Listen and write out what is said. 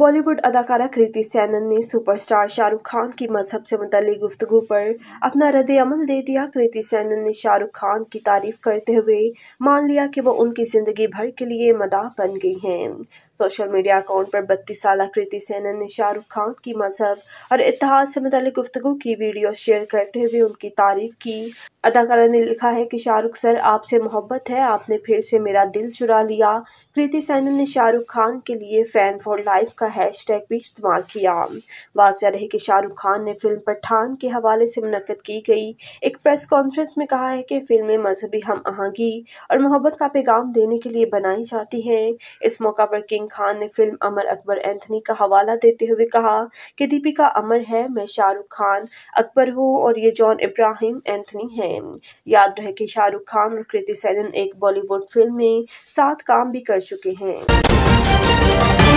बॉलीवुड अदाकारा कृति सैनन ने सुपरस्टार शाहरुख खान की मजहब से मुतलिक गुफ्तु पर अपना रद्द अमल दे दिया कृति सैनन ने शाहरुख खान की तारीफ करते हुए मान लिया कि वो उनकी ज़िंदगी भर के लिए मदा बन गई हैं सोशल मीडिया अकाउंट पर बत्तीस साल कृति सेनन ने शाहरुख खान की मजहब और इतिहास से मतलब गुफ्तु की वीडियो शेयर करते हुए उनकी तारीफ की अदाकारा ने लिखा है कि शाहरुख सर आपसे मोहब्बत है आपने फिर से मेरा दिल चुरा लिया कृति सैनन ने शाहरुख खान के लिए फ़ैन फॉर लाइफ का हैशटैग भी इस्तेमाल किया वाजह रहे कि शाहरुख खान ने फिल्म पठान के हवाले से मुनद की गई एक प्रेस कॉन्फ्रेंस में कहा है कि फिल्में मजहबी हम आहंगी और मोहब्बत का पैगाम देने के लिए बनाई जाती हैं इस मौका पर किंग खान ने फिल्म अमर अकबर एंथनी का हवाला देते हुए कहा कि दीपिका अमर है मैं शाहरुख खान अकबर हूँ और ये जॉन इब्राहिम एंथनी हैं याद रहे कि शाहरुख खान और कृति सैनन एक बॉलीवुड फिल्म में सात काम भी कर चुके हैं